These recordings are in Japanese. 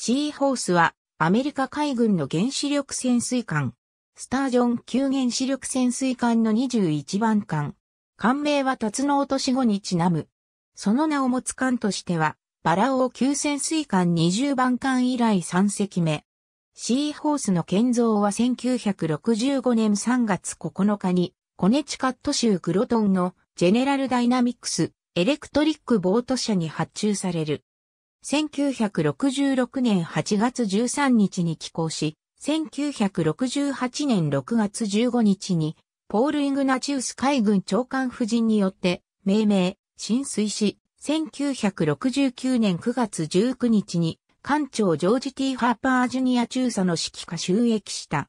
シーホースはアメリカ海軍の原子力潜水艦、スタージョン級原子力潜水艦の21番艦。艦名は辰の落とし後にちなむ。その名を持つ艦としては、バラオ級潜水艦20番艦以来3隻目。シーホースの建造は1965年3月9日に、コネチカット州クロトンのジェネラルダイナミックスエレクトリックボート社に発注される。1966年8月13日に寄港し、1968年6月15日に、ポール・イグナチウス海軍長官夫人によって、命名、浸水し、1969年9月19日に、艦長ジョージ・テー・ハーパー・ジュニア中佐の指揮下収益した。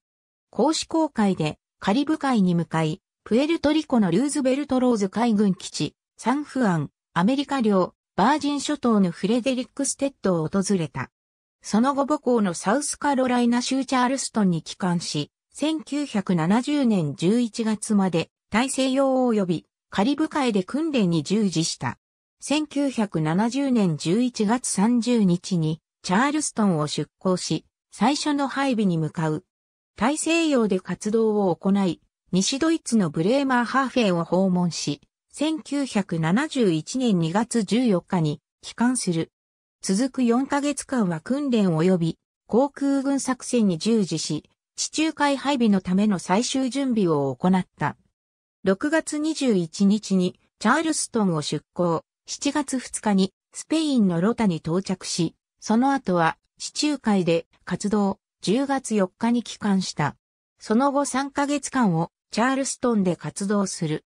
公使公会で、カリブ海に向かい、プエルトリコのルーズベルトローズ海軍基地、サンフアン、アメリカ領、バージン諸島のフレデリックステッドを訪れた。その後母校のサウスカロライナ州チャールストンに帰還し、1970年11月まで大西洋及びカリブ海で訓練に従事した。1970年11月30日にチャールストンを出港し、最初の配備に向かう。大西洋で活動を行い、西ドイツのブレーマーハーフェンを訪問し、1971年2月14日に帰還する。続く4ヶ月間は訓練及び航空軍作戦に従事し、地中海配備のための最終準備を行った。6月21日にチャールストンを出港、7月2日にスペインのロタに到着し、その後は地中海で活動、10月4日に帰還した。その後3ヶ月間をチャールストンで活動する。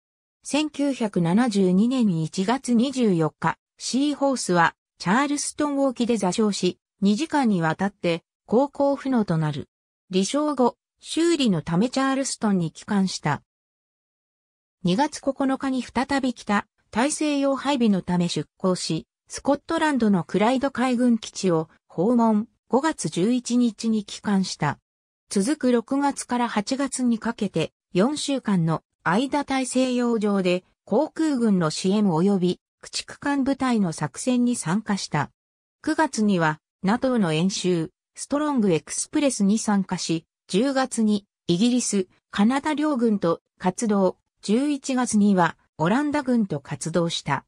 1972年1月24日、シーホースはチャールストン沖で座礁し、2時間にわたって航行不能となる。離礁後、修理のためチャールストンに帰還した。2月9日に再び北、大西洋配備のため出港し、スコットランドのクライド海軍基地を訪問、5月11日に帰還した。続く6月から8月にかけて4週間の間大西洋上で航空軍の支援及び駆逐艦部隊の作戦に参加した。9月には NATO の演習、ストロングエクスプレスに参加し、10月にイギリス、カナダ両軍と活動、11月にはオランダ軍と活動した。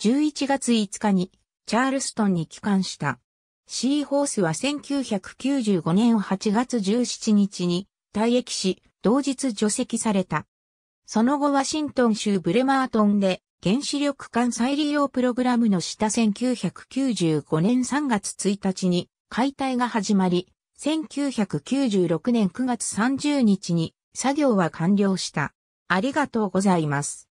11月5日にチャールストンに帰還した。シーホースは1995年8月17日に退役し、同日除籍された。その後ワシントン州ブレマートンで原子力艦再利用プログラムの下1995年3月1日に解体が始まり、1996年9月30日に作業は完了した。ありがとうございます。